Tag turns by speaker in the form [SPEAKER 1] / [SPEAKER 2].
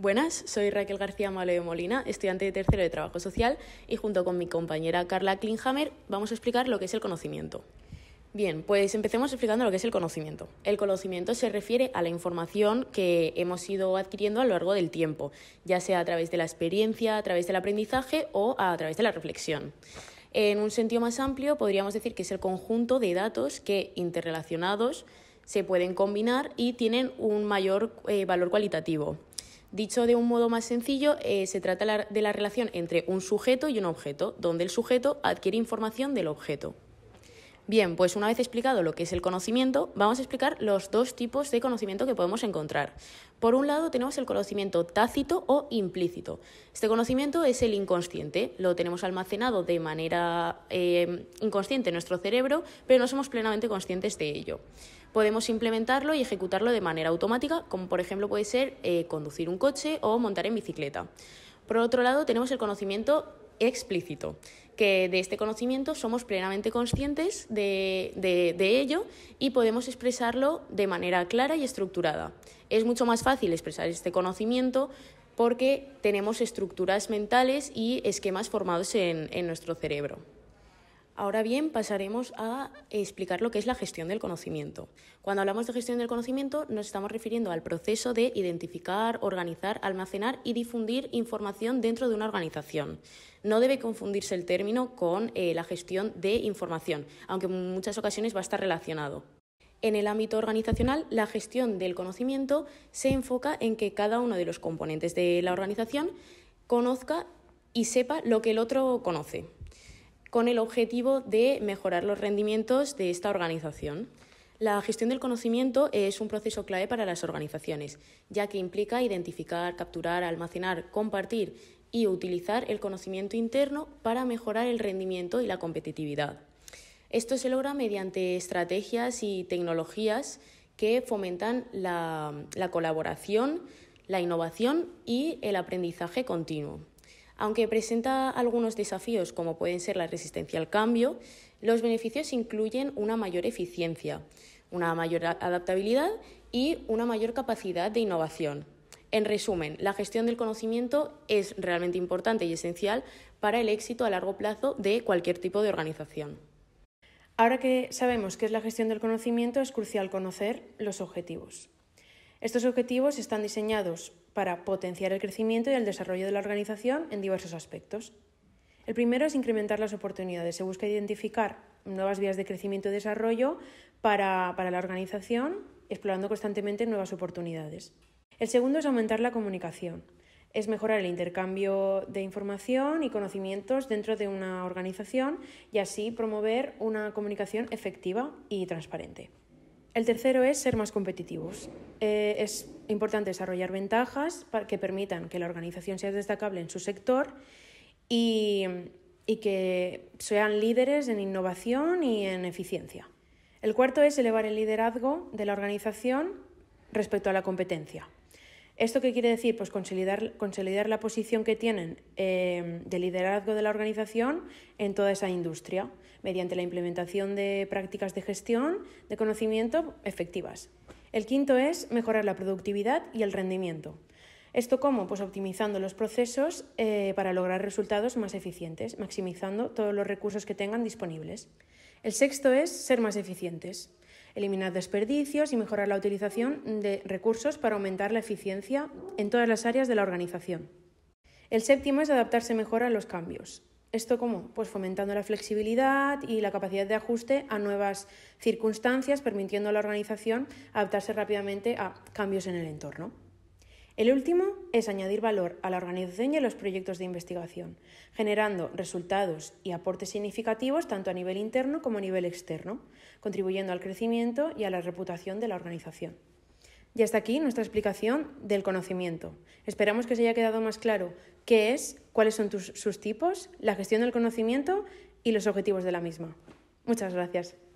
[SPEAKER 1] Buenas, soy Raquel García Maleo Molina, estudiante de tercero de Trabajo Social y junto con mi compañera Carla Klinghammer vamos a explicar lo que es el conocimiento. Bien, pues empecemos explicando lo que es el conocimiento. El conocimiento se refiere a la información que hemos ido adquiriendo a lo largo del tiempo, ya sea a través de la experiencia, a través del aprendizaje o a través de la reflexión. En un sentido más amplio, podríamos decir que es el conjunto de datos que, interrelacionados, se pueden combinar y tienen un mayor eh, valor cualitativo. Dicho de un modo más sencillo, eh, se trata de la relación entre un sujeto y un objeto, donde el sujeto adquiere información del objeto. Bien, pues una vez explicado lo que es el conocimiento, vamos a explicar los dos tipos de conocimiento que podemos encontrar. Por un lado tenemos el conocimiento tácito o implícito. Este conocimiento es el inconsciente, lo tenemos almacenado de manera eh, inconsciente en nuestro cerebro, pero no somos plenamente conscientes de ello. Podemos implementarlo y ejecutarlo de manera automática, como por ejemplo puede ser eh, conducir un coche o montar en bicicleta. Por otro lado tenemos el conocimiento explícito, que de este conocimiento somos plenamente conscientes de, ello y podemos expresarlo de manera clara y estructurada. Es mucho más fácil expresar este conocimiento porque tenemos estructuras mentales y esquemas formados en nuestro cerebro. Ahora bien, pasaremos a explicar lo que es la gestión del conocimiento. Cuando hablamos de gestión del conocimiento, nos estamos refiriendo al proceso de identificar, organizar, almacenar y difundir información dentro de una organización. No debe confundirse el término con eh, la gestión de información, aunque en muchas ocasiones va a estar relacionado. En el ámbito organizacional, la gestión del conocimiento se enfoca en que cada uno de los componentes de la organización conozca y sepa lo que el otro conoce con el objetivo de mejorar los rendimientos de esta organización. La gestión del conocimiento es un proceso clave para las organizaciones, ya que implica identificar, capturar, almacenar, compartir y utilizar el conocimiento interno para mejorar el rendimiento y la competitividad. Esto se logra mediante estrategias y tecnologías que fomentan la, colaboración, la innovación y el aprendizaje continuo. Aunque presenta algunos desafíos como pueden ser la resistencia al cambio, los beneficios incluyen una mayor eficiencia, una mayor adaptabilidad y una mayor capacidad de innovación. En resumen, la gestión del conocimiento es realmente importante y esencial para el éxito a largo plazo de cualquier tipo de organización.
[SPEAKER 2] Ahora que sabemos qué es la gestión del conocimiento, es crucial conocer los objetivos. Estos objetivos están diseñados para potenciar el crecimiento y el desarrollo de la organización en diversos aspectos. El primero es incrementar las oportunidades. Se busca identificar nuevas vías de crecimiento y desarrollo para, para la organización, explorando constantemente nuevas oportunidades. El segundo es aumentar la comunicación. Es mejorar el intercambio de información y conocimientos dentro de una organización y así promover una comunicación efectiva y transparente. El tercero es ser más competitivos. Eh, es importante desarrollar ventajas para que permitan que la organización sea destacable en su sector y que sean líderes en innovación y en eficiencia. El cuarto es elevar el liderazgo de la organización respecto a la competencia. ¿Esto qué quiere decir? Pues consolidar, consolidar la posición que tienen eh, de liderazgo de la organización en toda esa industria, mediante la implementación de prácticas de gestión de conocimiento efectivas. El quinto es mejorar la productividad y el rendimiento. ¿Esto cómo? Pues optimizando los procesos eh, para lograr resultados más eficientes, maximizando todos los recursos que tengan disponibles. El sexto es ser más eficientes eliminar desperdicios y mejorar la utilización de recursos para aumentar la eficiencia en todas las áreas de la organización. El séptimo es adaptarse mejor a los cambios. ¿Esto cómo? Pues fomentando la flexibilidad y la capacidad de ajuste a nuevas circunstancias, permitiendo a la organización adaptarse rápidamente a cambios en el entorno. El último es añadir valor a la organización y a los proyectos de investigación, generando resultados y aportes significativos tanto a nivel interno como a nivel externo, contribuyendo al crecimiento y a la reputación de la organización. Y hasta aquí nuestra explicación del conocimiento. Esperamos que se haya quedado más claro qué es, cuáles son sus tipos, la gestión del conocimiento y los objetivos de la misma. Muchas gracias.